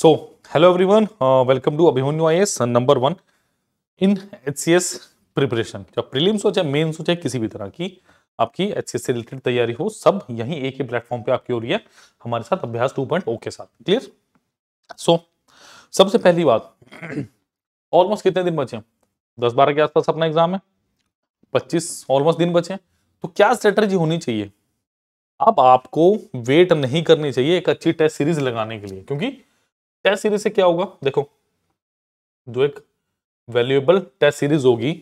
So, hello everyone, uh, welcome to Abhimanyu IS uh, number one in preparation चाहे prelims हो चाहे mains हो चाहे किसी भी तरह की आपकी एच से रिलेटेड तैयारी हो सब यही एक ही प्लेटफॉर्म पे आपकी हो रही है हमारे साथ अभ्यास टू पॉइंट oh के साथ क्लियर सो so, सबसे पहली बात ऑलमोस्ट कितने दिन बचे दस बारह के आसपास अपना एग्जाम है पच्चीस ऑलमोस्ट दिन बचे तो क्या स्ट्रेटर्जी होनी चाहिए अब आपको वेट नहीं करनी चाहिए एक अच्छी टेस्ट सीरीज लगाने के लिए क्योंकि टेस्ट सीरीज से क्या होगा देखो जो एक वैल्यूएबल टेस्ट सीरीज होगी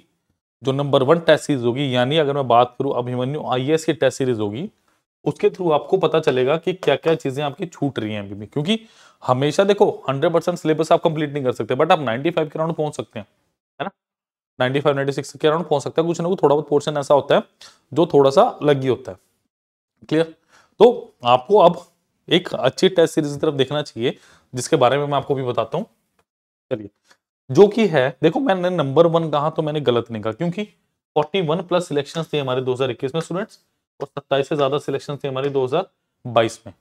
जो नंबर वन टेस्ट सीरीज होगी यानी अगर मैं बात करूं अभिमन्यु आईएएस की टेस्ट सीरीज होगी उसके थ्रू आपको पता चलेगा कि क्या क्या चीजें आपकी छूट रही हैं अभी क्योंकि हमेशा देखो 100 परसेंट सिलेबस आप कंप्लीट नहीं कर सकते बट आप 95 के राउंड पहुंच सकते हैं है ना 95 96 के राउंड पहुंच सकते हैं कुछ ना कुछ थोड़ा बहुत पोर्शन ऐसा होता है जो थोड़ा सा लगी होता है क्लियर तो आपको अब एक अच्छी टेस्ट सीरीज की तरफ देखना चाहिए जिसके बारे में मैं आपको भी बताता हूँ चलिए जो कि है देखो मैंने नंबर वन कहा तो मैंने गलत नहीं कहा क्योंकि 41 प्लस सिलेक्शन थे हमारे 2021 में स्टूडेंट्स और 27 से ज्यादा सिलेक्शन थे हमारे 2022 में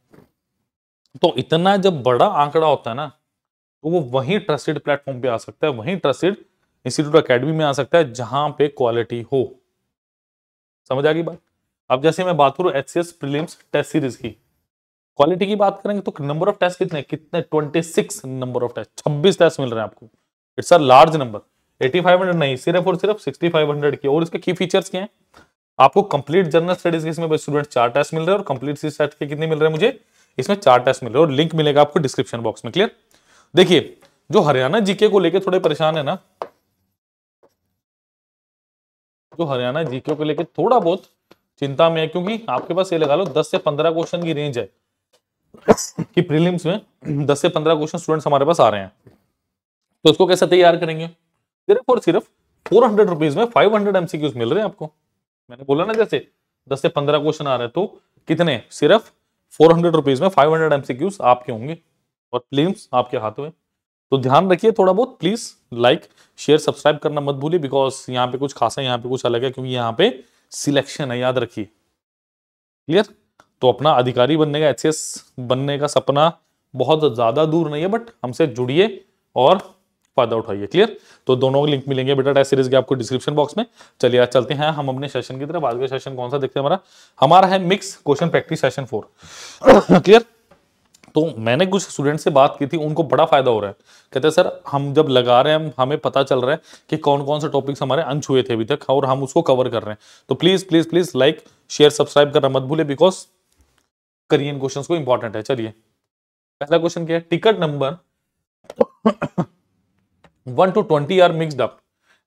तो इतना जब बड़ा आंकड़ा होता है ना तो वो वही ट्रस्टेड प्लेटफॉर्म पे आ सकता है वही ट्रस्टेड इंस्टीट्यूट अकेडमी में आ सकता है जहां पे क्वालिटी हो समझ आ गई बात अब जैसे मैं बात करूँ H C prelims test series की क्वालिटी की बात करेंगे तो नंबर ऑफ टेस्ट कितने कितने 26 नंबर ऑफ टेस्ट 26 टेस्ट मिल रहे हैं आपको इट्स अ लार्ज नंबर 8500 नहीं सिर्फ और सिर्फ 6500 की और इसके की फीचर्स क्या हैं आपको कंप्लीट जनरल स्टडीज के इसमें स्टूडेंट चार टेस्ट मिल रहे हैं और कंप्लीट सी सेट के कितने मिल रहे हैं मुझे इसमें चार टेस्ट मिल रहे हैं और लिंक मिलेगा आपको डिस्क्रिप्शन बॉक्स में क्लियर देखिए जो हरियाणा जीके को लेकर थोड़े परेशान है ना जो हरियाणा जीके को लेकर थोड़ा बहुत चिंता में है क्योंकि आपके पास ये लगा लो दस से पंद्रह क्वेश्चन की रेंज है कि प्रीलिम्स में 10 से 15 क्वेश्चन स्टूडेंट्स हमारे पास आ रहे हैं तो उसको कैसे तैयार करेंगे सिर्फ और सिर्फ फोर हंड्रेड रुपीज में फाइव हंड्रेड एमसीक्यूज मिल रहे हैं आपको मैंने बोला ना जैसे दस से पंद्रह क्वेश्चन आ रहे हैं तो कितने सिर्फ फोर हंड्रेड रुपीज में फाइव हंड्रेड एमसीक्यूज आपके होंगे और प्रीलिम्स आपके हाथ में तो ध्यान रखिए थोड़ा बहुत प्लीज लाइक शेयर सब्सक्राइब करना मत भूलिए बिकॉज यहाँ पे कुछ खास है यहाँ पे कुछ अलग है क्योंकि यहाँ पे सिलेक्शन है याद रखिए क्लियर तो अपना अधिकारी बनने का एच बनने का सपना बहुत ज़्यादा दूर नहीं है बट हमसे जुड़िए और फायदा उठाइए क्लियर तो दोनों लिंक मिलेंगे बेटा टेस्ट सीरीज के आपको डिस्क्रिप्शन बॉक्स में चलिए आज चलते हैं हम अपने सेशन की तरफ आज का सेशन कौन सा देखते हैं हमारा हमारा है mix question practice session for clear तो मैंने कुछ स्टूडेंट से बात की थी उनको बड़ा फायदा हो रहा है कहते हैं सर हम जब लगा रहे हैं हमें पता चल रहा है कि कौन कौन से टॉपिक्स हमारे अंश हुए थे अभी तक और हम उसको कवर कर रहे हैं तो please please please like share subscribe करना मत भूले बिकॉज करिए इन क्वेश्चन को इंपॉर्टेंट है चलिए पहला क्वेश्चन क्या है ticket number one two twenty are mixed up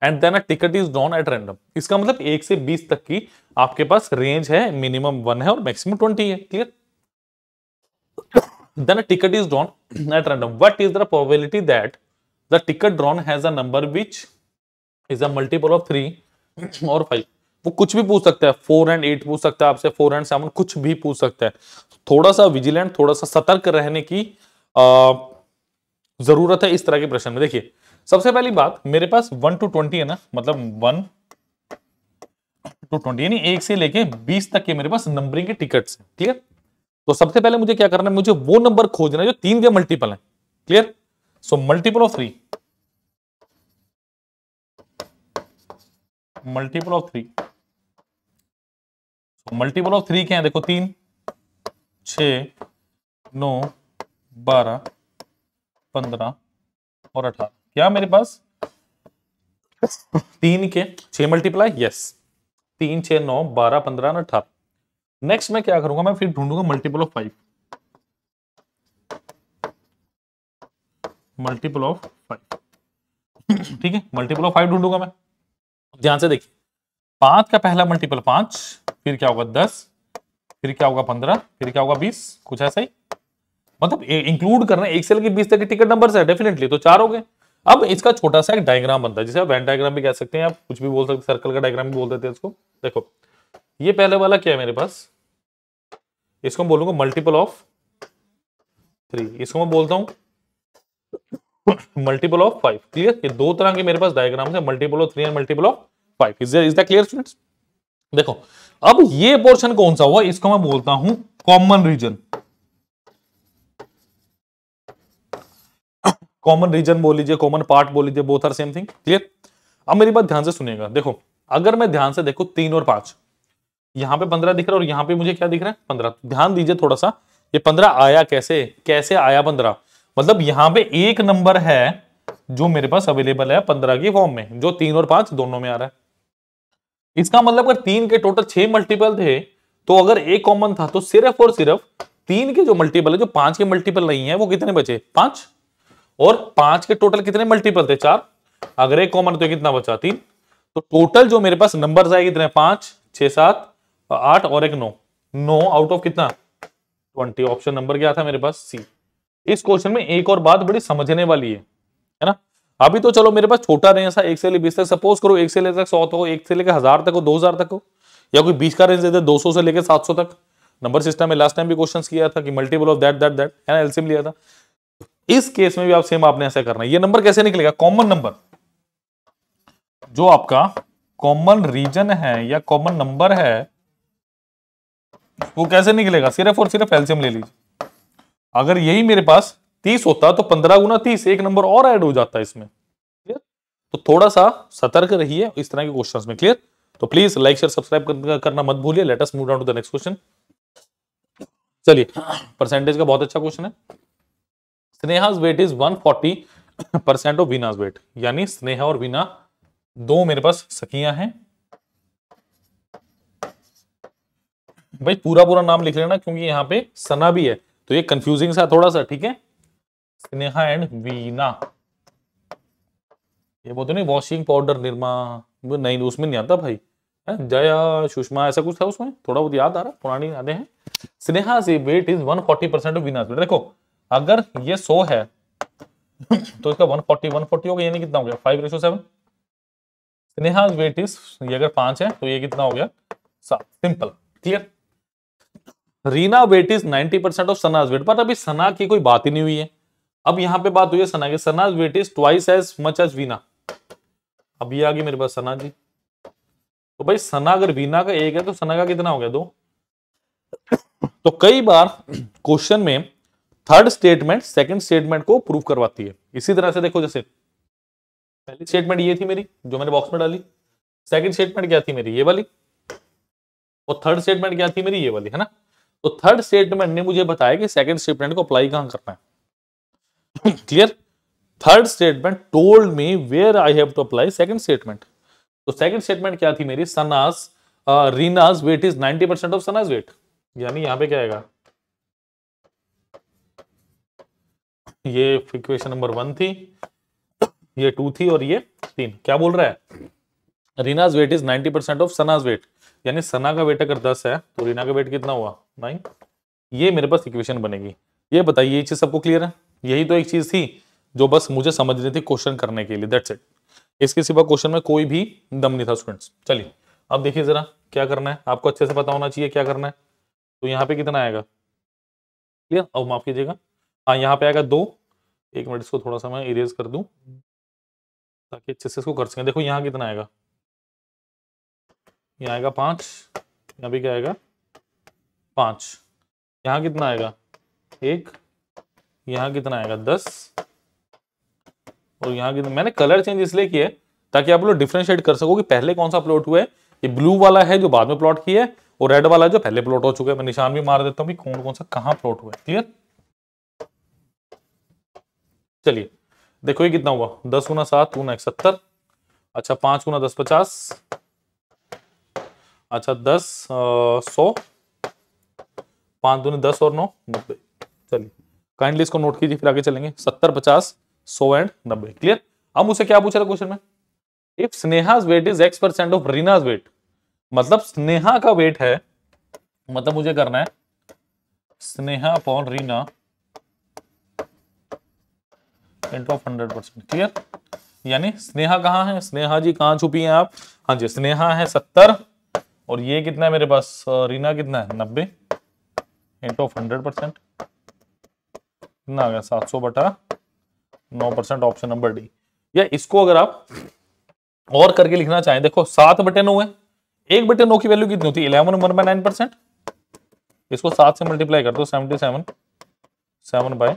and then a ticket is drawn at random इसका मतलब एक से बीस तक की आपके पास रेंज है मिनिमम वन है और मैक्सिमम ट्वेंटी है clear then a ticket is drawn at random what is the probability that the ticket drawn has a number which is a multiple of 3 or 5 वो कुछ भी पूछ सकता है फोर एंड एट पूछ सकता है आपसे फोर एंड सेवन कुछ भी पूछ सकता है थोड़ा सा विजिलेंट थोड़ा सा सतर्क रहने की आ, जरूरत है इस तरह के प्रश्न में देखिए सबसे पहली बात मेरे पास वन टू ट्वेंटी है ना मतलब वन टू ट्वेंटी यानी एक से लेके बीस तक के मेरे पास नंबरिंग के टिकट्स हैं ठीक है तो सबसे पहले मुझे क्या करना है मुझे वो नंबर खोजना है जो तीन के मल्टीपल है clear so multiple of three multiple of three multiple of three के हैं देखो तीन छ नौ बारह पंद्रह और अठारह क्या मेरे पास तीन के छ मल्टीप्लाई यस तीन छ नौ बारह पंद्रह और अठारह नेक्स्ट मैं क्या करूंगा मैं फिर ढूंढूंगा multiple of five multiple of five ठीक है मल्टीपल ऑफ फाइव ढूंढूंगा मैं ध्यान से देखिए पांच का पहला मल्टीपल पांच फिर क्या होगा दस फिर क्या होगा पंद्रह फिर क्या होगा बीस कुछ ऐसा ही मतलब इंक्लूड करना एक सेल के बीस तक के टिकट नंबर है डेफिनेटली तो चार हो गए अब इसका छोटा सा एक डायग्राम बनता है जिसे आप वैन डायग्राम भी कह सकते हैं आप कुछ भी बोल सकते सर्कल का डायग्राम भी बोल देते हैं इसको देखो ये पहले वाला क्या है मेरे पास इसको मैं बोलूंगा मल्टीपल ऑफ थ्री इसको मैं बोलता हूं मल्टीपल ऑफ फाइव क्लियर ये दो तरह के मेरे पास डायग्राम है multiple of three and multiple of five is is the clear students देखो अब ये पोर्शन कौन सा हुआ इसको मैं बोलता हूं कॉमन रीजन कॉमन रीजन बोल लीजिए कॉमन पार्ट बोल लीजिए both are same thing clear अब मेरी बात ध्यान से सुनेगा देखो अगर मैं ध्यान से देखो तीन और पांच यहां पे पंद्रह दिख रहा है और यहां पे मुझे क्या दिख रहा है पंद्रह ध्यान दीजिए थोड़ा सा ये पंद्रह आया कैसे कैसे आया पंद्रह मतलब यहां पे एक नंबर है जो मेरे पास अवेलेबल है पंद्रह की फॉर्म में जो तीन और पांच दोनों में आ रहा है इसका मतलब अगर तीन के टोटल छह मल्टीपल थे तो अगर एक कॉमन था तो सिर्फ और सिर्फ तीन के जो मल्टीपल है जो पांच के मल्टीपल नहीं है वो कितने बचे पांच और पांच के टोटल कितने मल्टीपल थे चार अगर एक कॉमन तो कितना बचा तीन तो टोटल जो मेरे पास नंबर आए कितने पांच छह सात आठ और एक नौ नौ आउट ऑफ कितना ट्वेंटी ऑप्शन नंबर क्या था मेरे पास सी इस क्वेश्चन में एक और बात बड़ी समझने वाली है है ना अभी तो चलो मेरे पास छोटा रेंज था एक से ले बीस तक सपोज करो एक से लेकर सौ तक हो एक से लेकर हजार तक हो दो हजार तक हो या कोई बीस का रेंज दे दो सौ से लेकर सात सौ तक नंबर सिस्टम में लास्ट टाइम भी क्वेश्चन किया था कि multiple of that that that है ना एलसीएम लिया था इस केस में भी आप सेम आपने ऐसा करना है ये नंबर कैसे निकलेगा कॉमन नंबर जो आपका कॉमन रीजन है या कॉमन नंबर है वो कैसे निकलेगा सिर्फ और सिर्फ एलसीएम ले लीजिए अगर यही मेरे पास तीस होता तो पंद्रह गुना तीस एक नंबर और ऐड हो जाता है इसमें क्लियर तो थोड़ा सा सतर्क रहिए इस तरह के क्वेश्चंस में क्लियर तो प्लीज लाइक शेयर सब्सक्राइब करना मत भूलिए latest move down to the next question चलिए परसेंटेज का बहुत अच्छा क्वेश्चन है Sneha weight is forty percent of Veena's weight यानी स्नेहा और वीना दो मेरे पास सखियां हैं भाई पूरा पूरा नाम लिख लेना क्योंकि यहाँ पे सना भी है तो ये कंफ्यूजिंग सा थोड़ा सा ठीक है स्नेहा एंड वीना ये बोलते नहीं वॉशिंग पाउडर निर्मा नहीं उसमें नहीं आता भाई जया सुषमा ऐसा कुछ था उसमें थोड़ा बहुत याद आ रहा पुरानी यादें हैं स्नेहा से weight is 140 percent of Veena देखो अगर ये 100 है तो इसका 140 140 हो गया यानी कितना हो गया five ratio seven Sneha weight is ये अगर पांच है तो ये कितना हो गया सात simple clear Reena weight is 90 percent of Sana's weight पर अभी सना की कोई बात ही नहीं हुई है अब यहां पे बात हुई है सना की Sana's weight is twice as much as Veena अब ये आ गई मेरे पास सना जी तो भाई सना अगर वीना का एक है तो सना का कितना हो गया दो तो कई बार क्वेश्चन में थर्ड स्टेटमेंट सेकंड स्टेटमेंट को प्रूव करवाती है इसी तरह से देखो जैसे पहली स्टेटमेंट ये थी मेरी जो मैंने बॉक्स में डाली सेकंड स्टेटमेंट क्या थी मेरी ये वाली और थर्ड स्टेटमेंट क्या थी मेरी ये वाली है ना तो थर्ड स्टेटमेंट ने मुझे बताया कि सेकंड स्टेटमेंट को अप्लाई कहां करना है clear third statement told me where I have to apply second statement तो सेकंड स्टेटमेंट क्या थी मेरी Sana's Reena's weight is 90 percent of Sana's weight यानी यहां पे क्या आएगा ये इक्वेशन नंबर वन थी ये टू थी और ये तीन क्या बोल रहा है Reena's weight is 90 percent of Sana's weight यानी सना का वेट अगर 10 है तो रीना का वेट कितना हुआ नाइन ये मेरे पास इक्वेशन बनेगी ये बताइए ये चीज सबको क्लियर है यही तो एक चीज़ थी जो बस मुझे समझनी थी क्वेश्चन करने के लिए दैट्स इट इसके सिवा क्वेश्चन में कोई भी दम नहीं था स्टूडेंट्स चलिए अब देखिए ज़रा क्या करना है आपको अच्छे से पता होना चाहिए क्या करना है तो यहाँ पे कितना आएगा क्लियर अब माफ़ कीजिएगा हाँ यहाँ पे आएगा दो एक मिनट इसको थोड़ा सा मैं इरेज कर दूं ताकि अच्छे से इसको कर सकें देखो यहाँ कितना आएगा यहाँ आएगा पाँच यहाँ भी क्या आएगा पाँच यहाँ कितना आएगा एक यहाँ कितना आएगा दस और यहाँ कितना मैंने कलर चेंज इसलिए किए ताकि आप लोग डिफ्रेंशिएट कर सको कि पहले कौन सा प्लॉट हुआ है ये ब्लू वाला है जो बाद में प्लॉट किया है और रेड वाला जो पहले प्लॉट हो चुका है मैं निशान भी मार देता हूँ कि कौन कौन सा कहाँ प्लॉट हुआ है क्लियर चलिए देखो ये कितना हुआ दस गुना सात गुना एक सत्तर अच्छा पांच गुना दस पचास अच्छा दस सौ पांच दूनी दस और नौ नब्बे चलिए काइंडली इसको नोट कीजिए फिर आगे चलेंगे सत्तर पचास सौ एंड नब्बे क्लियर अब मुझसे क्या पूछ रहा क्वेश्चन में if Sneha's weight is X percent of Reena's weight मतलब स्नेहा का वेट है मतलब मुझे करना है Sneha upon Reena of hundred percent clear यानी स्नेहा कहाँ है स्नेहा जी कहाँ छुपी हैं आप हाँ जी स्नेहा है सत्तर और ये कितना है मेरे पास रीना कितना है नब्बे इंटू ऑफ हंड्रेड परसेंट कितना आ गया सात सौ बटा नौ परसेंट ऑप्शन नंबर डी या इसको अगर आप और करके लिखना चाहें देखो सात बटे नौ है एक बटे नौ की वैल्यू कितनी होती है eleven one by nine percent इसको सात से मल्टीप्लाई कर दो seventy seven seven by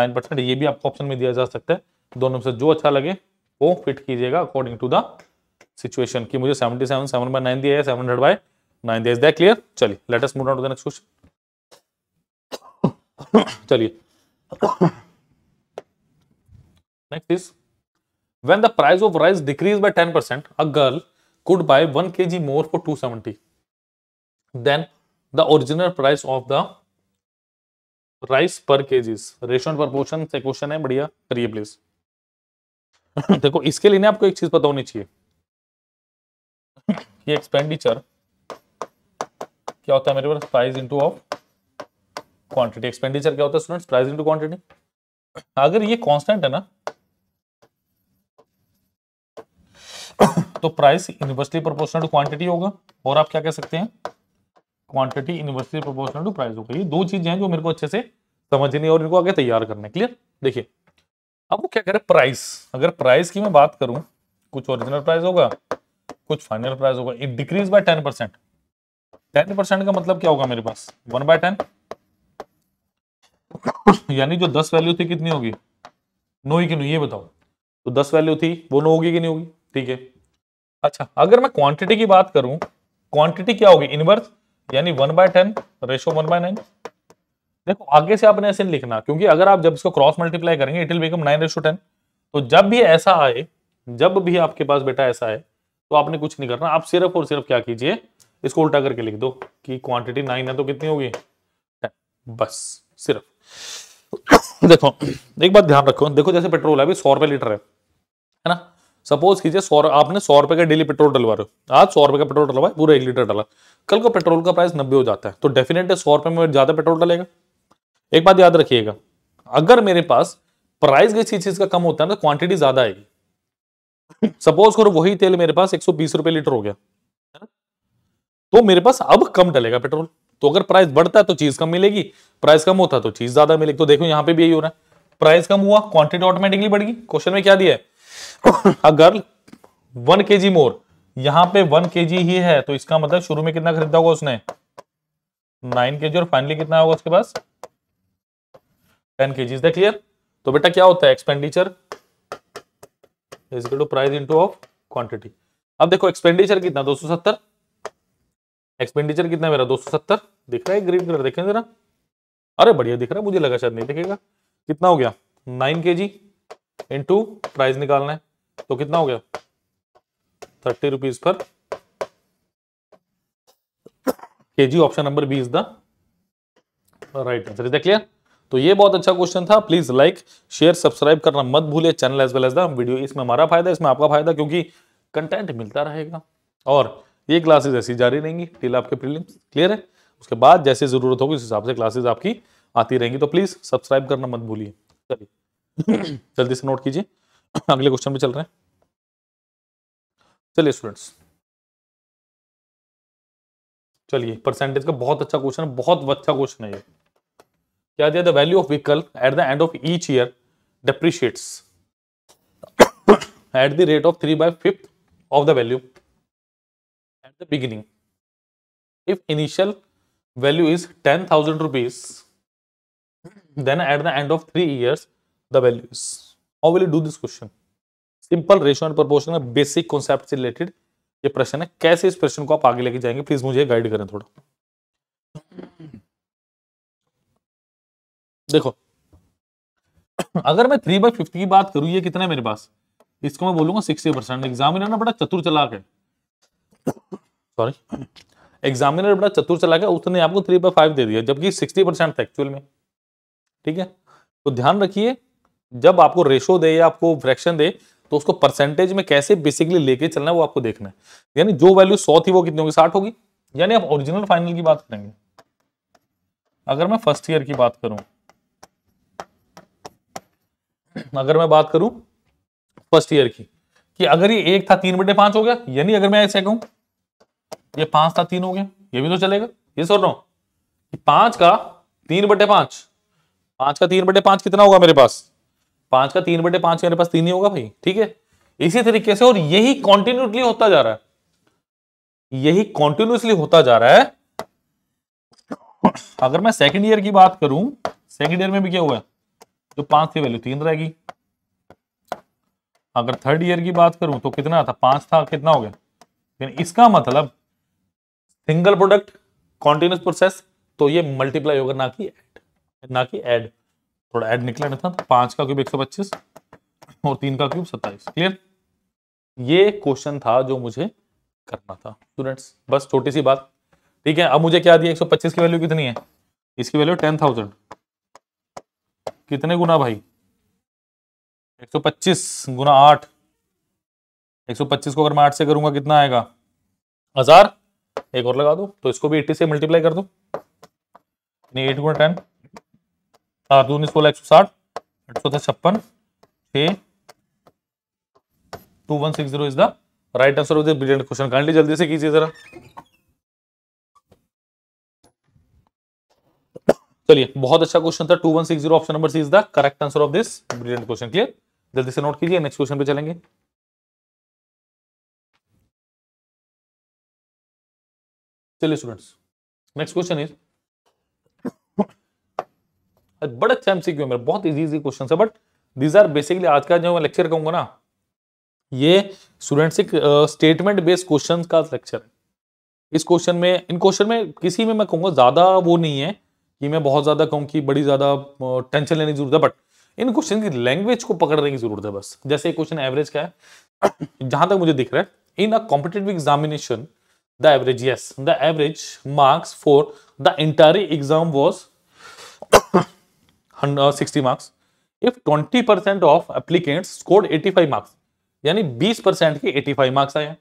nine percent ये भी आपको ऑप्शन में दिया जा सकता है दोनों से जो अच्छा लगे वो फिट कीजिएगा अकॉर्डिंग टू द सिचुएशन कि मुझे seventy seven seven by nine दिया है सेवन हंड्रेड बाय नाइन दिया क्लियर चलिए latest move on to the next question चलिए Next is when the price of rice decreased by 10%, a girl could buy 1 kg more for 270 than the original price of the rice per kg Ratio and proportion से question है बढ़िया करिए please देखो इसके लिए ना आपको एक चीज पता होनी चाहिए ये एक्सपेंडिचर क्या होता है मेरे पास price into of quantity expenditure क्या होता है स्टूडेंट प्राइस इनटू क्वांटिटी अगर ये कांस्टेंट है ना तो price universally proportional to quantity होगा और आप क्या कह सकते हैं quantity universally proportional to price होगा ये दो चीजें हैं जो मेरे को अच्छे से समझनी और इनको आगे तैयार करना क्लियर देखिए अब वो क्या कह रहे हैं प्राइस अगर प्राइस की मैं बात करूं कुछ ओरिजिनल प्राइस होगा कुछ फाइनल प्राइस होगा it decrease by ten percent ten percent का मतलब क्या होगा मेरे पास वन बाय टेन यानी जो दस वैल्यू थी कितनी होगी नो ही कि नो ये बताओ तो दस वैल्यू थी वो नो होगी कि नहीं होगी ठीक है अच्छा अगर मैं क्वांटिटी की बात करूं क्वांटिटी क्या होगी इनवर्स यानी one by ten ratio one by nine देखो आगे से आपने ऐसे लिखना क्योंकि अगर आप जब इसको क्रॉस मल्टीप्लाई करेंगे it will become nine ratio ten तो जब भी ऐसा आए जब भी आपके पास बेटा ऐसा है तो आपने कुछ नहीं करना आप सिर्फ और सिर्फ क्या कीजिए इसको उल्टा करके लिख दो कि क्वांटिटी नाइन है तो कितनी होगी बस सिर्फ देखो एक बात ध्यान रखो देखो जैसे पेट्रोल है अभी सौ रुपए लीटर है है ना सपोज कीजिए सौ आपने सौ रुपए का डेली पेट्रोल डलवा रहे हो आज सौ रुपए का पेट्रोल डलवाए पूरा एक लीटर डाला कल को पेट्रोल का प्राइस नब्बे हो जाता है तो डेफिनेटली सौ रुपए में ज़्यादा पेट्रोल डलेगा एक बात याद रखिएगा अगर मेरे पास प्राइस किसी चीज़ का कम होता है ना तो क्वांटिटी ज़्यादा आएगी सपोज करो वही तेल मेरे पास एक सौ बीस रुपये लीटर हो गया तो मेरे पास अब कम डलेगा पेट्रोल तो अगर प्राइस बढ़ता है तो चीज कम मिलेगी प्राइस कम होता तो चीज ज्यादा मिलेगी तो देखो यहां पे भी यही हो रहा है प्राइस कम हुआ क्वांटिटी ऑटोमेटिकली बढ़ेगी क्वेश्चन में क्या दिया है अ गर्ल वन के जी मोर यहां पे वन के जी ही है तो इसका मतलब शुरू में कितना खरीदा होगा उसने नाइन के जी और फाइनली कितना होगा उसके पास टेन के जी क्लियर तो बेटा क्या होता है expenditure is equal to price into of quantity अब देखो एक्सपेंडिचर कितना दो सौ सत्तर एक्सपेंडिचर कितना मेरा दो सौ सत्तर दिख रहा है ग्रीन कलर देखें जरा अरे बढ़िया दिख रहा है मुझे लगा शायद नहीं दिखेगा कितना हो गया नाइन के जी इंटू प्राइस निकालना है तो कितना हो गया thirty rupees per K G option number B is the right answer देख लिया तो ये बहुत अच्छा क्वेश्चन था प्लीज लाइक शेयर सब्सक्राइब करना मत भूलिए channel as well as the video इसमें हमारा फायदा इसमें आपका फायदा क्योंकि कंटेंट मिलता रहेगा और ये क्लासेस ऐसी जारी रहेंगी टिल आपके प्रीलिम्स क्लियर है उसके बाद जैसे ज़रूरत होगी उस हिसाब से क्लासेज आपकी आती रहेंगी तो प्लीज़ सब्सक्राइब करना मत भूलिए चलिए जल्दी से नोट कीजिए अगले क्वेश्चन में चल रहे हैं चलिए स्टूडेंट्स चलिए परसेंटेज का बहुत अच्छा क्वेश्चन है बहुत अच्छा क्वेश्चन है ये क्या दिया the value of vehicle at the end of each year depreciates at the rate of three by fifth of the value at the beginning if initial value is 10,000 rupees, then at the end of 3 years, the value is. How will you do this question? Simple ratio and proportion basic concept से related ये प्रश्न है कैसे इस प्रश्न को आप आगे लेके जाएंगे प्लीज मुझे गाइड करें थोड़ा देखो अगर मैं थ्री बाई फिफ्टी की बात करूं ये कितना है मेरे पास इसको मैं बोलूंगा सिक्सटी परसेंट एग्जाम ना बड़ा चतुर चलाक है सॉरी एग्जामिनर बड़ा चतुर चला गया उसने आपको थ्री बाई फाइव दे दिया जबकि सिक्सटी परसेंट था एक्चुअल में ठीक है तो ध्यान रखिए जब आपको रेशो दे या आपको फ्रैक्शन दे तो उसको परसेंटेज में कैसे बेसिकली लेके चलना है वो आपको देखना है यानी जो वैल्यू सौ थी वो कितनी होगी साठ होगी यानी आप ओरिजिनल फाइनल की बात करेंगे अगर मैं फर्स्ट ईयर की बात करूं अगर मैं बात करूं फर्स्ट ईयर की कि अगर ये एक था तीन बटे पांच हो गया यानी अगर मैं ऐसे कहूं तो ये पांच था तीन हो गया ये भी तो चलेगा ये सोच रहा हूं पांच का तीन बटे पांच पांच का तीन बटे पांच कितना होगा मेरे पास पांच का तीन बटे पांच मेरे पास तीन ही होगा भाई ठीक है इसी तरीके से और यही कॉन्टिन्यूटली होता जा रहा है यही कॉन्टिन्यूसली होता जा रहा है अगर मैं सेकंड ईयर की बात करूं सेकंड ईयर में भी क्या हुआ तो जो पांच थी वैल्यू तीन रहेगी अगर थर्ड ईयर की बात करूं तो कितना था पांच था कितना हो गया इसका मतलब सिंगल प्रोडक्ट कॉन्टिन्यूस प्रोसेस तो ये मल्टीप्लाई होगा ना कि एड ना कि एड थोड़ा एड निकला नहीं था तो पांच का क्यूब एक सौ पच्चीस और तीन का क्यूब सत्ताईस क्लियर ये क्वेश्चन था जो मुझे करना था स्टूडेंट्स बस छोटी सी बात ठीक है अब मुझे क्या दिया एक सौ पच्चीस की वैल्यू कितनी है इसकी वैल्यू टेन थाउजेंड कितने गुना भाई एक सौ पच्चीस गुना आठ एक सौ पच्चीस को अगर मैं आठ से करूंगा कितना आएगा हजार एक और लगा दो तो इसको भी एट्टी से मल्टीप्लाई कर दो एट गुना टेन आठ दूनी सोलह एक सौ साठ आठ सौ छप्पन छ two one six zero is the right answer of the brilliant question kindly जल्दी से कीजिए जरा चलिए बहुत अच्छा क्वेश्चन था two one six zero option number C is the correct answer of this brilliant question clear जल्दी से नोट कीजिए नेक्स्ट क्वेश्चन पे चलेंगे चलिए स्टूडेंट्स नेक्स्ट क्वेश्चन इज बड़ा अच्छा एमसीक्यू मेरा बहुत इजी इजी क्वेश्चन है बट दीज आर बेसिकली आज का जो मैं लेक्चर कहूंगा ना ये स्टूडेंट्स एक स्टेटमेंट बेस्ड क्वेश्चन का लेक्चर है इस क्वेश्चन में इन क्वेश्चन में किसी में मैं कहूंगा ज़्यादा वो नहीं है कि मैं बहुत ज़्यादा कहूँ कि बड़ी ज़्यादा टेंशन लेने की जरूरत है बट इन क्वेश्चन की लैंग्वेज को पकड़ने की जरूरत है बस जैसे क्वेश्चन एवरेज का है जहां तक मुझे दिख रहा है in a competitive examination the average yes the average marks for the entire exam was 60 uh, marks if 20 percent of applicants 85 marks यानी 20 परसेंट के 85 मार्क्स आए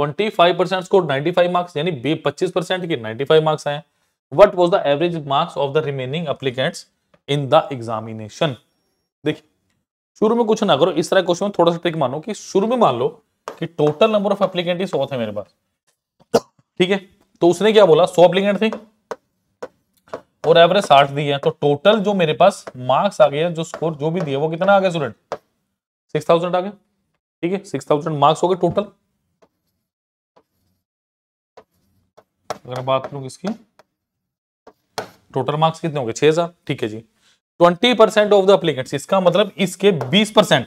25 परसेंट 95 मार्क्स यानी 25 परसेंट के 95 मार्क्स आए what was the average marks of the remaining applicants in the examination देखिए शुरू में कुछ ना करो इस तरह क्वेश्चन थोड़ा सा ट्रिक मानो कि शुरू में मान लो कि टोटल नंबर ऑफ एप्लीकेंट ही सौ थे मेरे पास ठीक है तो उसने क्या बोला सौ एप्लीकेंट थे और एवरेज साठ दी है तो टोटल जो मेरे पास मार्क्स आ गया जो स्कोर जो भी दिया वो कितना आ गया स्टूडेंट सिक्स थाउजेंड आ गया ठीक है सिक्स थाउजेंड मार्क्स हो गए टोटल अगर बात करूं किसकी टोटल मार्क्स कितने हो गए छह हजार ठीक है जी twenty percent of the applicants इसका मतलब इसके बीस परसेंट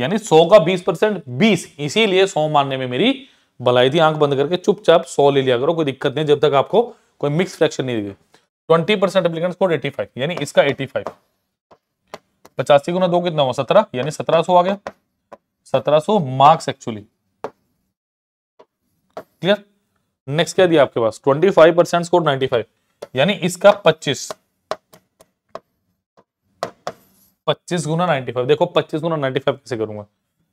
यानी सौ का बीस परसेंट बीस इसीलिए सौ मानने में मेरी भलाई थी आंख बंद करके चुपचाप सौ ले लिया करो कोई दिक्कत नहीं जब तक आपको कोई मिक्स फ्रैक्शन नहीं दिखे twenty percent applicant score eighty five यानी इसका एटी फाइव पचासी गुना दो कितना हुआ सत्रह यानी सत्रह सौ आ गया सत्रह सौ मार्क्स एक्चुअली क्लियर नेक्स्ट क्या दिया आपके पास twenty five percent score ninety five यानी इसका पच्चीस पच्चीस गुना नाइन्टी फाइव देखो पच्चीस गुना नाइन्टी फाइव कैसे करूंगा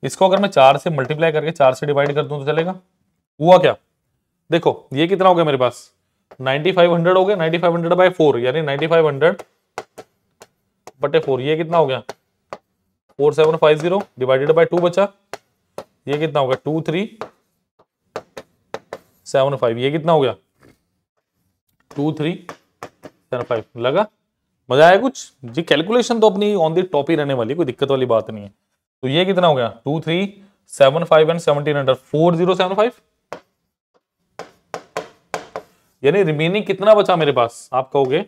इसको अगर मैं चार से मल्टीप्लाई करके चार से डिवाइड कर दूं तो चलेगा हुआ क्या देखो ये कितना हो गया मेरे पास नाइन्टी फाइव हंड्रेड हो गया ninety five hundred by four यानी नाइन्टी फाइव हंड्रेड बटे फोर ये कितना हो गया four seven five zero divided by two बचा ये कितना हो गया टू थ्री सेवन फाइव ये कितना हो गया टू थ्री सेवन फाइव लगा मजा आया कुछ जी कैलकुलेशन तो अपनी ऑन दी टॉप ही रहने वाली कोई दिक्कत वाली बात नहीं है तो ये कितना हो गया two three seven five and seventeen hundred four zero seven five यानी रिमेनिंग कितना बचा मेरे पास आप कहोगे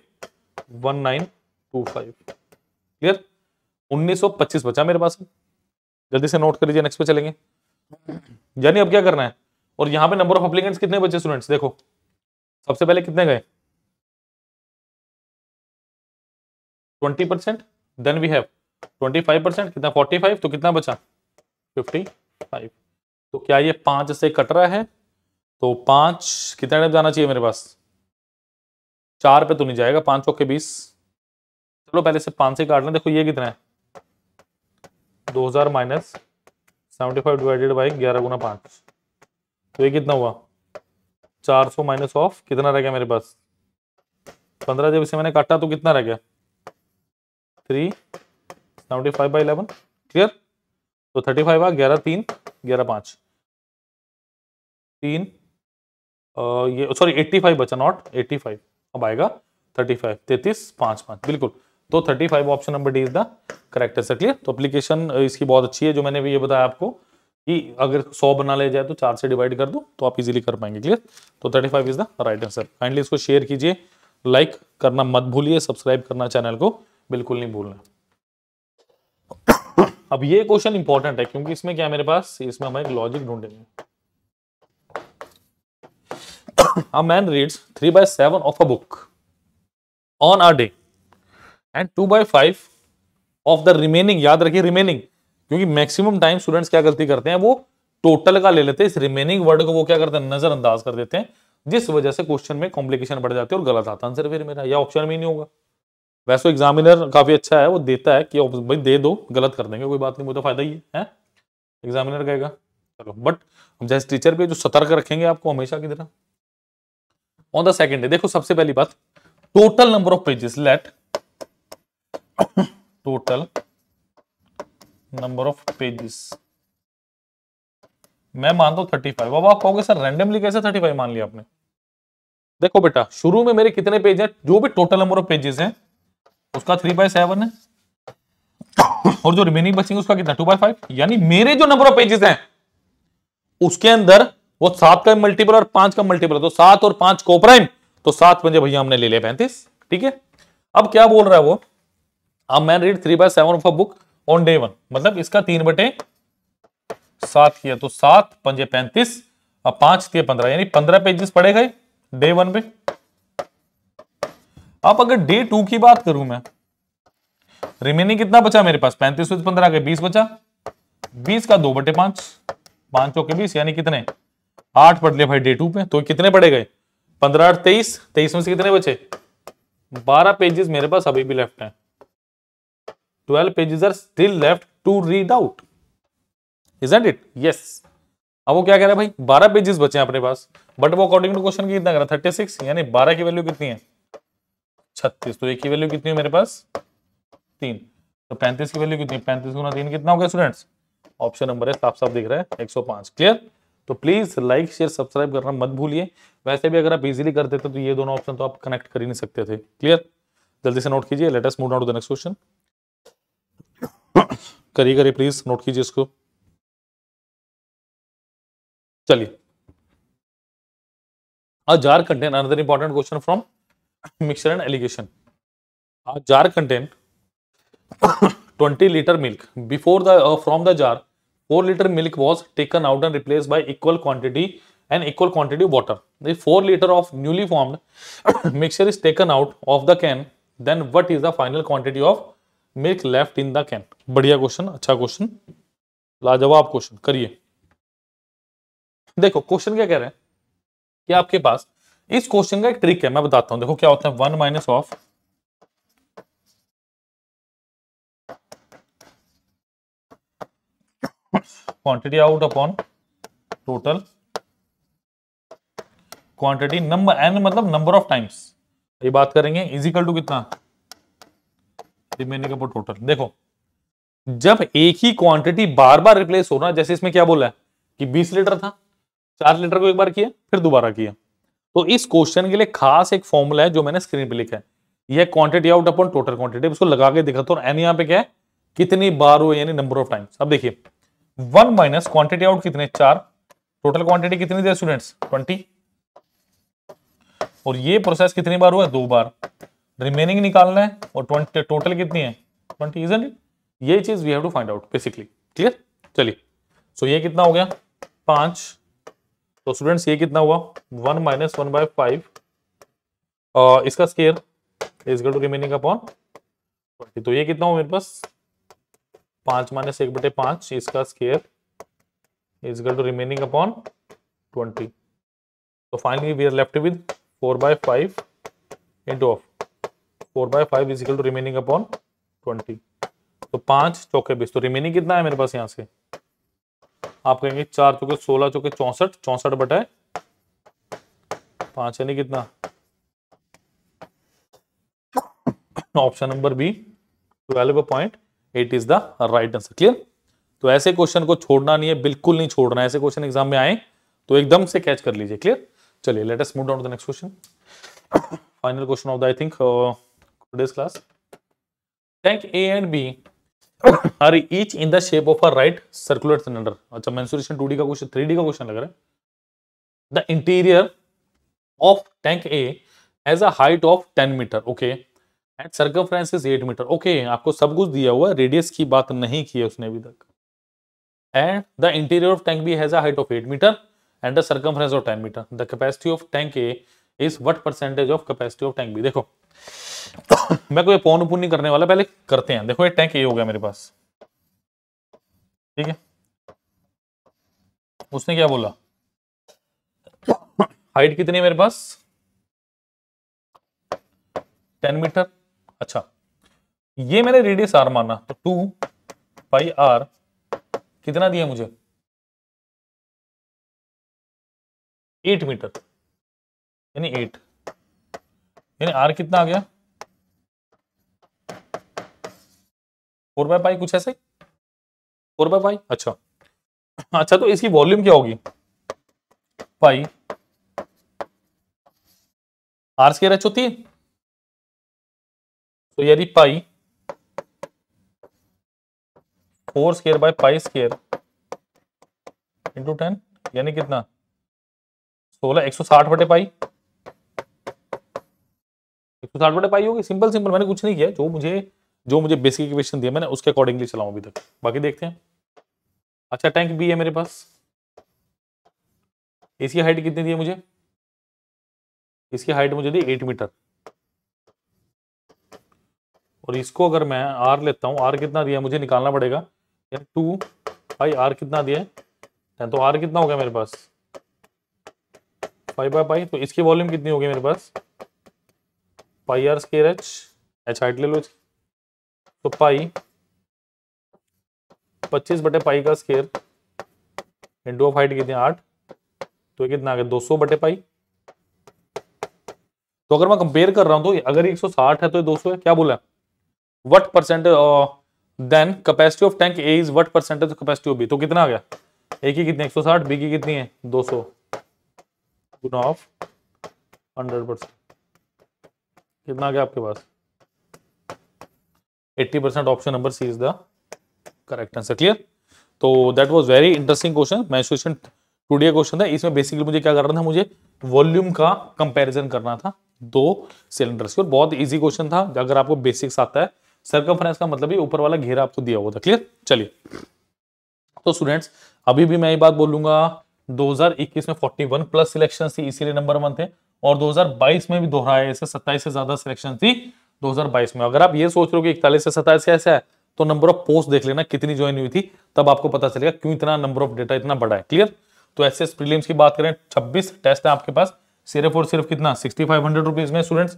one nine two five clear उन्नीस सौ पच्चीस बचा मेरे पास जल्दी से नोट कर लीजिए नेक्स्ट पे चलेंगे यानी अब क्या करना है और यहाँ पे नंबर ऑफ अप्लीकेंट्स कितने बचे स्टूडेंट्स देखो सबसे पहले कितने गए twenty percent then we have twenty five percent कितना फोर्टी फाइव तो कितना बचा फिफ्टी फाइव तो क्या ये पांच से कट रहा है तो पांच कितना टाइम जाना चाहिए मेरे पास चार पे तो नहीं जाएगा पांच सौ के बीस चलो पहले से पांच से काट लें देखो ये कितना है दो हज़ार minus seventy five divided by ग्यारह गुना पांच तो ये कितना हुआ चार सौ माइनस ऑफ कितना रह गया मेरे पास पंद्रह जब इसे मैंने काटा तो कितना रह गया three seventy five by eleven clear तो थर्टी फाइव आ ग्यारह तीन ग्यारह पाँच तीन ये सॉरी एट्टी फाइव बचा नॉट एट्टी फाइव अब आएगा थर्टी फाइव तैतीस पाँच पाँच बिल्कुल तो thirty five option number D is the correct answer clear तो अप्लीकेशन इसकी बहुत अच्छी है जो मैंने भी ये बताया आपको कि अगर सौ बना ले जाए तो चार से डिवाइड कर दो तो आप इजीली कर पाएंगे क्लियर तो thirty five is the right answer kindly इसको शेयर कीजिए लाइक करना मत भूलिए सब्सक्राइब करना चैनल को बिल्कुल नहीं भूलना अब ये क्वेश्चन इंपॉर्टेंट है क्योंकि इसमें क्या मेरे पास इसमें हमें लॉजिक ढूंढेंगे a man reads three by seven of a book on a day and two by five of the remaining याद रखिए रिमेनिंग क्योंकि मैक्सिमम टाइम स्टूडेंट्स क्या गलती करते हैं वो टोटल का ले लेते हैं इस रिमेनिंग वर्ड को वो क्या करते हैं नजरअंदाज कर देते हैं जिस वजह से क्वेश्चन में कॉम्प्लिकेशन बढ़ जाती है और गलत आता आंसर फिर मेरा या ऑप्शन में ही नहीं होगा वैसे एग्जामिनर तो काफ़ी अच्छा है वो देता है कि भाई दे दो गलत कर देंगे कोई बात नहीं मुझे तो फायदा ही है, एग्जामिनर कहेगा चलो बट हम जैसे टीचर पे जो सतर्क रखेंगे आपको हमेशा की तरह ऑन द सेकेंड डे देखो सबसे पहली बात total number of pages let total number of pages मैं मानता हूं थर्टी फाइव अब आप कहोगे सर रैंडमली कैसे थर्टी फाइव मान लिया आपने देखो बेटा शुरू में मेरे कितने पेज हैं जो भी टोटल नंबर ऑफ पेजेस हैं उसका थ्री बाय सेवन है और जो रिमेनिंग बचेंगे उसका कितना टू बाय फाइव यानी मेरे जो नंबर ऑफ पेजेस हैं उसके अंदर वो सात का मल्टीपल और पांच का मल्टीपल तो सात और पांच को प्राइम तो सात पंजे भैया हमने ले लिया पैंतीस ठीक है अब क्या बोल रहा है वो अब man read three by seven of a book on day one मतलब इसका तीन बटे सात किया तो सात पंजे पैंतीस और पांच किए पंद्रह यानी पंद्रह पेजेस पड़े गए डे वन पे आप अगर डे टू की बात करूं मैं रिमेनिंग कितना बचा मेरे पास पैंतीस पंद्रह के बीस बचा बीस का दो बटे पांच पांच चौके बीस यानी कितने आठ पढ़ लिया भाई डे टू पे तो कितने पड़े गए पंद्रह आठ तेईस तेईस में से कितने बचे बारह पेजेस मेरे पास अभी भी लेफ्ट हैं twelve pages are still left to read out isn't it yes अब वो क्या कह रहा है भाई बारह पेजेस बचे हैं अपने पास बट वो अकॉर्डिंग टू क्वेश्चन कितना है थर्टी सिक्स यानी बारह की वैल्यू कितनी है छत्तीस तो एक की वैल्यू कितनी है मेरे पास तीन तो पैंतीस की वैल्यू कितनी पैंतीस गुना तीन कितना हो गया स्टूडेंट्स ऑप्शन नंबर है साफ साफ दिख रहा है 105 क्लियर तो प्लीज लाइक शेयर सब्सक्राइब करना मत भूलिए वैसे भी अगर आप इजीली करते थे तो ये दोनों ऑप्शन तो आप कनेक्ट कर ही नहीं सकते थे क्लियर जल्दी से नोट कीजिए let's move now to the next question करिए करिए प्लीज नोट कीजिए इसको चलिए a jar contain another important question from mixture and alligation a jar contain 20 litre milk before the from the jar 4 litre milk was taken out and replace by equal quantity and equal quantity water the 4 litre of newly formed mixture is taken out of the can then what is the final quantity of milk left in the can बढ़िया question अच्छा question लाजवाब question करिए देखो question क्या कह रहे हैं कि आपके पास इस क्वेश्चन का एक ट्रिक है मैं बताता हूं देखो क्या होता है one minus of quantity out upon total quantity number N मतलब नंबर ऑफ टाइम्स ये बात करेंगे इजिकल टू कितना रिमेनिंग अपॉन टोटल देखो जब एक ही क्वांटिटी बार बार रिप्लेस हो रहा है जैसे इसमें क्या बोला है कि 20 लीटर था चार लीटर को एक बार किया फिर दोबारा किया तो इस क्वेश्चन के लिए खास एक फॉर्मूला है जो मैंने स्क्रीन पे लिखा है यह quantity out upon total quantity इसको लगा के दिखाता हूँ एन यहां पे क्या है कितनी बार हुए यानी नंबर ऑफ टाइम्स अब देखिए वन माइनस क्वांटिटी आउट कितने चार टोटल क्वांटिटी कितनी देर स्टूडेंट्स ट्वेंटी और ये प्रोसेस कितनी बार हुआ दो बार रिमेनिंग निकालना है और ट्वेंटी टोटल कितनी है ट्वेंटी इज ये चीज we have to find out basically clear चलिए सो ये कितना हो गया पांच तो स्टूडेंट्स ये कितना हुआ one minus one by five इसका square is equal to remaining upon twenty तो ये कितना हुआ मेरे पास पांच माइनस एक बटे पांच इसका square is equal to remaining upon twenty तो finally we are left with four by five into of four by five is equal to remaining upon twenty तो पांच चौके बीस तो रिमेनिंग कितना है मेरे पास यहाँ से आप कहेंगे चार चौके सोलह चौके चौसठ चौसठ बटाए पांच यानी कितना option number B twelve point eight is the right answer clear तो ऐसे क्वेश्चन को छोड़ना नहीं है बिल्कुल नहीं छोड़ना ऐसे क्वेश्चन एग्जाम में आए तो एकदम से कैच कर लीजिए क्लियर चलिए let us move down to the next question final question of the I think class tank A and B are each in the shape of a right circular cylinder अच्छा मैं two D का question three D का question लग रहा है the interior of tank A has a height of ten metre okay and circumference is eight metre okay आपको सब कुछ दिया हुआ रेडियस की बात नहीं की है उसने अभी तक and the interior of tank B has height of eight metre and the circumference of ten metre the capacity of tank A is what percentage of capacity of tank B देखो मैं कोई पोन पुन नहीं करने वाला पहले करते हैं देखो ये टैंक ये हो गया मेरे पास ठीक है उसने क्या बोला हाइट कितनी है मेरे पास टेन मीटर अच्छा ये मैंने रेडियस आर माना तो टू पाई आर कितना दिया मुझे एट मीटर यानी एट यानी आर कितना आ गया फोर बाय पाई कुछ ऐसे फोर बाय पाई अच्छा अच्छा तो इसकी वॉल्यूम क्या होगी पाई आर स्केयर एच होती तो यदि pi four square by pi square into ten यानी कितना सोलह एक सौ साठ बटे पाई एक सौ साठ बटे पाई होगी सिंपल सिंपल मैंने कुछ नहीं किया जो मुझे जो मुझे बेसिक इक्वेशन दिया मैंने उसके अकॉर्डिंगली चलाऊ अभी तक बाकी देखते हैं अच्छा टैंक बी है मेरे पास इसकी हाइट कितनी दी है मुझे इसकी हाइट मुझे दी एट मीटर और इसको अगर मैं आर लेता हूं आर कितना दिया मुझे निकालना पड़ेगा टू भाई आर कितना दिया है तो आर कितना हो गया मेरे पास फाइव बाई पाई तो इसकी वॉल्यूम कितनी होगी मेरे पास pi R square H H height ले लो इसकी तो पाई 25 बटे पाई का स्केयर इंटू ऑफ हाइट कितने आठ तो ये कितना आ गया दो सौ बटे पाई तो अगर मैं कंपेयर कर रहा हूं तो अगर 160 है तो ये 200 है क्या बोला what percent then capacity of tank A is what percent of capacity of B तो कितना आ गया ए की कितनी 160 बी की कितनी है 200 सौ गुना ऑफ हंड्रेड परसेंट कितना आ गया आपके पास eighty percent option number C is the correct answer clear तो that was very interesting question मैं क्वेश्चन टूडे क्वेश्चन था इसमें बेसिकली मुझे क्या करना था मुझे वॉल्यूम का कंपेरिजन करना था दो सिलेंडर्स और बहुत ईजी क्वेश्चन था अगर आपको बेसिक्स आता है सर्कमफ्रेंस का मतलब ऊपर वाला घेरा आपको दिया हुआ था क्लियर चलिए तो स्टूडेंट्स अभी भी मैं ये बात बोलूंगा 2021 में 41 प्लस सिलेक्शन थी इसीलिए नंबर वन थे और 2022 में भी दोहराया ऐसे 27 से ज्यादा सिलेक्शन थी 2022 में अगर आप ये सोच रहे हो कि इकतालीस से सत्ताईस कैसे है तो नंबर ऑफ पोस्ट देख लेना कितनी ज्वाइन हुई थी तब आपको पता चलेगा क्यों इतना नंबर ऑफ डेटा इतना बड़ा है क्लियर तो एस एस की बात करें छब्बीस टेस्ट है आपके पास सिर्फ और सिर्फ कितना सिक्सटी फाइव हंड्रेड रुपीज में स्टूडेंट्स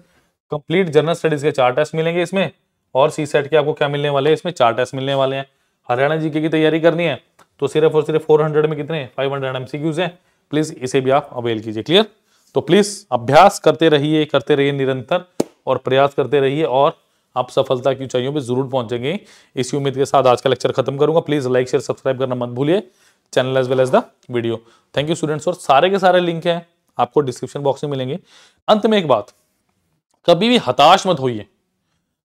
कंप्लीट जनरल स्टडीज के चार टेस्ट मिलेंगे इसमें और सी सेट के आपको क्या मिलने वाले हैं इसमें चार टेस्ट मिलने वाले हैं हरियाणा जीके की तैयारी करनी है तो सिर्फ और सिर्फ फोर हंड्रेड में कितने फाइव हंड्रेड एमसीक्यूज है प्लीज इसे भी आप अवेल कीजिए क्लियर तो प्लीज अभ्यास करते रहिए करते रहिए निरंतर और प्रयास करते रहिए और आप सफलता की ऊंचाइयों पर जरूर पहुंचेंगे इसी उम्मीद के साथ आज का लेक्चर खत्म करूंगा प्लीज लाइक शेयर सब्सक्राइब करना मत भूलिए channel as well as the video thank you students और सारे के सारे लिंक हैं आपको डिस्क्रिप्शन बॉक्स में मिलेंगे अंत में एक बात कभी भी हताश मत होइए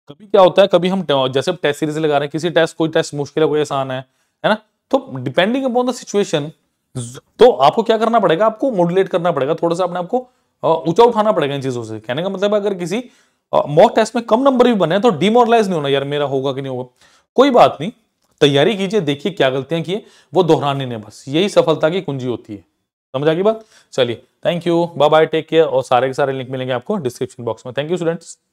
कभी क्या होता है कभी हम जैसे टेस्ट सीरीज लगा रहे हैं किसी टेस्ट कोई टेस्ट मुश्किल है कोई आसान है है ना तो डिपेंडिंग अपॉन द सिचुएशन तो आपको क्या करना पड़ेगा आपको मॉडुलेट करना पड़ेगा थोड़ा सा अपने आपको ऊंचा उठाना पड़ेगा इन चीजों से कहने का मतलब अगर किसी मॉक टेस्ट में कम नंबर भी बने तो डिमोरलाइज नहीं होना यार मेरा होगा कि नहीं होगा कोई बात नहीं तैयारी कीजिए देखिए क्या गलतियां की वो दोहराने ने बस यही सफलता की कुंजी होती है समझ आगे बात चलिए thank you bye bye take care और सारे के सारे लिंक मिलेंगे आपको डिस्क्रिप्शन बॉक्स में थैंक यू स्टूडेंट्स